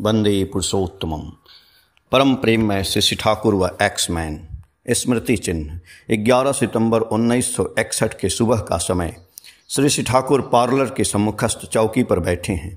वंदे पुरुषोत्तम परम प्रेम में श्री ठाकुर व एक्समैन स्मृति चिन्ह ग्यारह सितंबर 1961 के सुबह का समय श्री ठाकुर पार्लर के सम्मुखस्थ चौकी पर बैठे हैं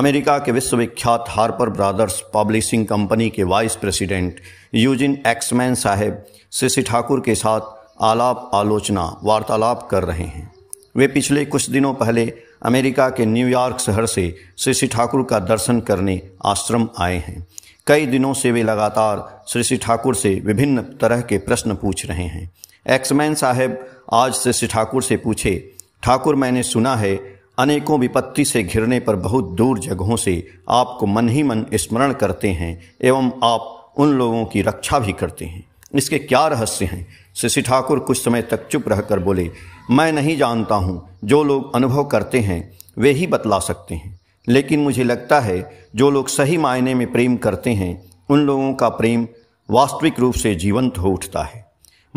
अमेरिका के विश्वविख्यात हार्पर ब्रादर्स पब्लिशिंग कंपनी के वाइस प्रेसिडेंट यूजिन एक्समैन साहेब श्री ठाकुर के साथ आलाप आलोचना वार्तालाप कर रहे हैं वे पिछले कुछ दिनों पहले अमेरिका के न्यूयॉर्क शहर से श्री श्री ठाकुर का दर्शन करने आश्रम आए हैं कई दिनों से वे लगातार श्री श्री ठाकुर से विभिन्न तरह के प्रश्न पूछ रहे हैं एक्समैन साहब आज श्री श्री ठाकुर से पूछे ठाकुर मैंने सुना है अनेकों विपत्ति से घिरने पर बहुत दूर जगहों से आपको मन ही मन स्मरण करते हैं एवं आप उन लोगों की रक्षा भी करते हैं इसके क्या रहस्य हैं शशि ठाकुर कुछ समय तक चुप रहकर बोले मैं नहीं जानता हूँ जो लोग अनुभव करते हैं वे ही बतला सकते हैं लेकिन मुझे लगता है जो लोग सही मायने में प्रेम करते हैं उन लोगों का प्रेम वास्तविक रूप से जीवंत हो उठता है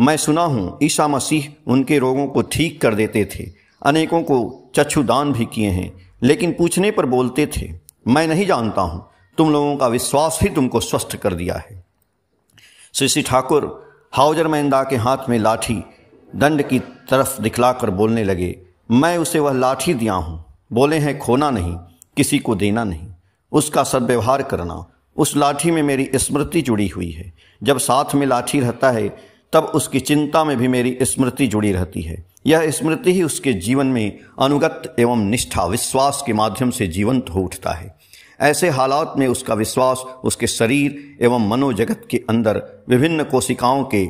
मैं सुना हूँ ईसा मसीह उनके रोगों को ठीक कर देते थे अनेकों को चक्षुदान भी किए हैं लेकिन पूछने पर बोलते थे मैं नहीं जानता हूँ तुम लोगों का विश्वास ही तुमको स्वस्थ कर दिया है श्री ठाकुर हाउजर महिंदा के हाथ में लाठी दंड की तरफ दिखलाकर बोलने लगे मैं उसे वह लाठी दिया हूँ बोले हैं खोना नहीं किसी को देना नहीं उसका सदव्यवहार करना उस लाठी में मेरी स्मृति जुड़ी हुई है जब साथ में लाठी रहता है तब उसकी चिंता में भी मेरी स्मृति जुड़ी रहती है यह स्मृति ही उसके जीवन में अनुगत एवं निष्ठा विश्वास के माध्यम से जीवंत हो उठता है ऐसे हालात में उसका विश्वास उसके शरीर एवं मनोजगत के अंदर विभिन्न कोशिकाओं के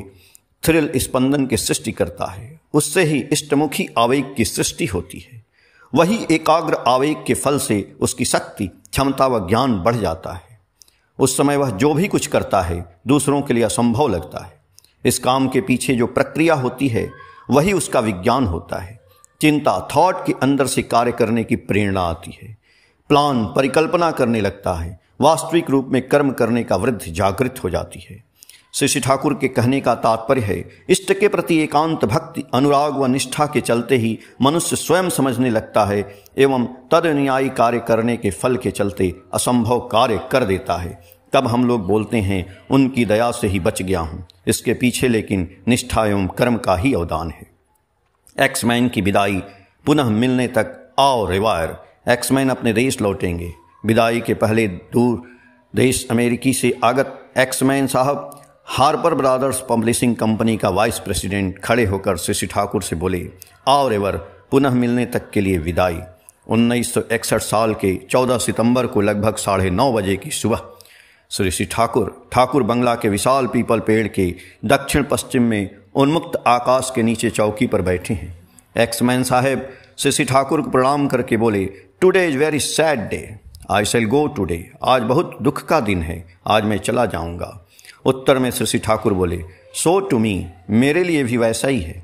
थ्रिल स्पंदन की सृष्टि करता है उससे ही इष्टमुखी आवेग की सृष्टि होती है वही एकाग्र आवेग के फल से उसकी शक्ति क्षमता व ज्ञान बढ़ जाता है उस समय वह जो भी कुछ करता है दूसरों के लिए असंभव लगता है इस काम के पीछे जो प्रक्रिया होती है वही उसका विज्ञान होता है चिंता थॉट के अंदर से कार्य करने की प्रेरणा आती है प्लान परिकल्पना करने लगता है वास्तविक रूप में कर्म करने का वृद्धि जागृत हो जाती है श्री ठाकुर के कहने का तात्पर्य है इष्ट के प्रति एकांत भक्ति अनुराग व निष्ठा के चलते ही मनुष्य स्वयं समझने लगता है एवं तद अनुयायी कार्य करने के फल के चलते असंभव कार्य कर देता है तब हम लोग बोलते हैं उनकी दया से ही बच गया हूँ इसके पीछे लेकिन निष्ठा एवं कर्म का ही अवदान है एक्समैन की विदाई पुनः मिलने तक आओ रिवायर एक्समैन अपने देश लौटेंगे विदाई के पहले दूर देश अमेरिकी से आगत एक्समैन साहब Harper Brothers publishing company vice वाइस प्रेसिडेंट खड़े होकर शशि ठाकुर से बोले और एवर पुनः मिलने तक के लिए विदाई उन्नीस साल के 14 सितंबर को लगभग साढ़े नौ बजे की सुबह श्री ठाकुर ठाकुर बंगला के विशाल पीपल पेड़ के दक्षिण पश्चिम में उन्मुक्त आकाश के नीचे चौकी पर बैठे हैं एक्समैन साहेब शशि ठाकुर को प्रणाम करके बोले today is very sad day I shall go today आज बहुत दुख का दिन है आज मैं चला जाऊंगा उत्तर में शशि ठाकुर बोले सो टू मी मेरे लिए भी वैसा ही है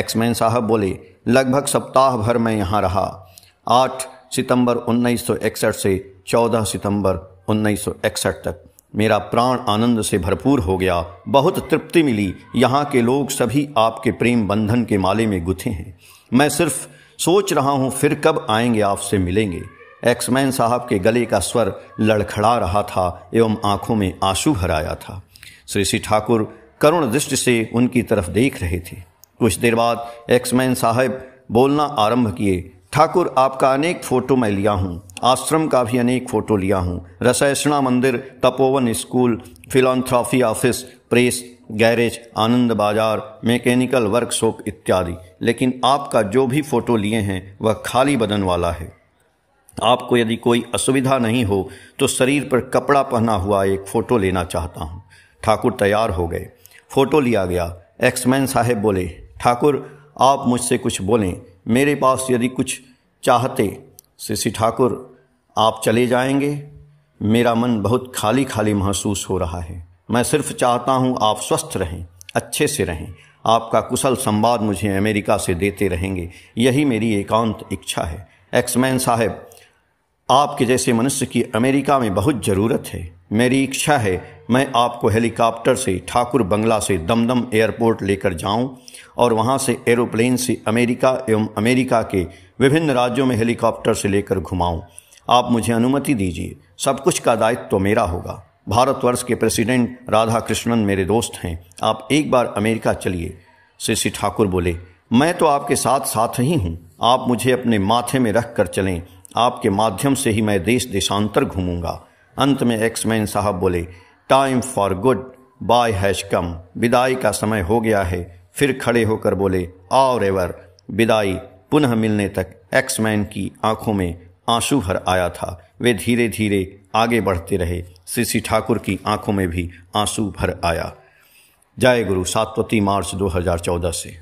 एक्समैन साहब बोले लगभग सप्ताह भर मैं यहाँ रहा आठ सितंबर उन्नीस से चौदह सितंबर उन्नीस तक मेरा प्राण आनंद से भरपूर हो गया बहुत तृप्ति मिली यहाँ के लोग सभी आपके प्रेम बंधन के माले में गुथे हैं मैं सिर्फ़ सोच रहा हूँ फिर कब आएंगे आपसे मिलेंगे एक्समैन साहब के गले का स्वर लड़खड़ा रहा था एवं आंखों में आंसू भराया था श्री श्री ठाकुर करुण दृष्टि से उनकी तरफ देख रहे थे कुछ देर बाद एक्समैन साहब बोलना आरंभ किए ठाकुर आपका अनेक फ़ोटो मैं लिया हूँ आश्रम का भी अनेक फ़ोटो लिया हूँ रसैषणा मंदिर Tapovan school photography office press garage Anand Bazar mechanical workshop इत्यादि लेकिन आपका जो भी फ़ोटो लिए हैं वह खाली बदन वाला है आपको यदि कोई असुविधा नहीं हो तो शरीर पर कपड़ा पहना हुआ एक फ़ोटो लेना चाहता हूँ ठाकुर तैयार हो गए फ़ोटो लिया गया एक्समैन साहब बोले ठाकुर आप मुझसे कुछ बोलें मेरे पास यदि कुछ चाहते श्री ठाकुर आप चले जाएंगे मेरा मन बहुत खाली खाली महसूस हो रहा है मैं सिर्फ चाहता हूँ आप स्वस्थ रहें अच्छे से रहें आपका कुशल संवाद मुझे अमेरिका से देते रहेंगे यही मेरी एकांत इच्छा है एक्समैन साहब आपके जैसे मनुष्य की अमेरिका में बहुत ज़रूरत है मेरी इच्छा है मैं आपको हेलीकॉप्टर से ठाकुर बंगला से दमदम एयरपोर्ट लेकर जाऊं और वहां से एरोप्लेन से अमेरिका एवं अमेरिका के विभिन्न राज्यों में हेलीकॉप्टर से लेकर घुमाऊं आप मुझे अनुमति दीजिए सब कुछ का दायित्व तो मेरा होगा भारतवर्ष के प्रेसिडेंट राधा कृष्णन मेरे दोस्त हैं आप एक बार अमेरिका चलिए श्री ठाकुर बोले मैं तो आपके साथ साथ ही हूँ आप मुझे अपने माथे में रख कर चलें आपके माध्यम से ही मैं देश देशांतर घूमूंगा अंत में एक्समैन साहब बोले time for goodbye has come विदाई का समय हो गया है फिर खड़े होकर बोले और एवर विदाई पुनः मिलने तक एक्समैन की आंखों में आंसू भर आया था वे धीरे धीरे आगे बढ़ते रहे श्री ठाकुर की आंखों में भी आंसू भर आया जय गुरु सातवती मार्च 2014 से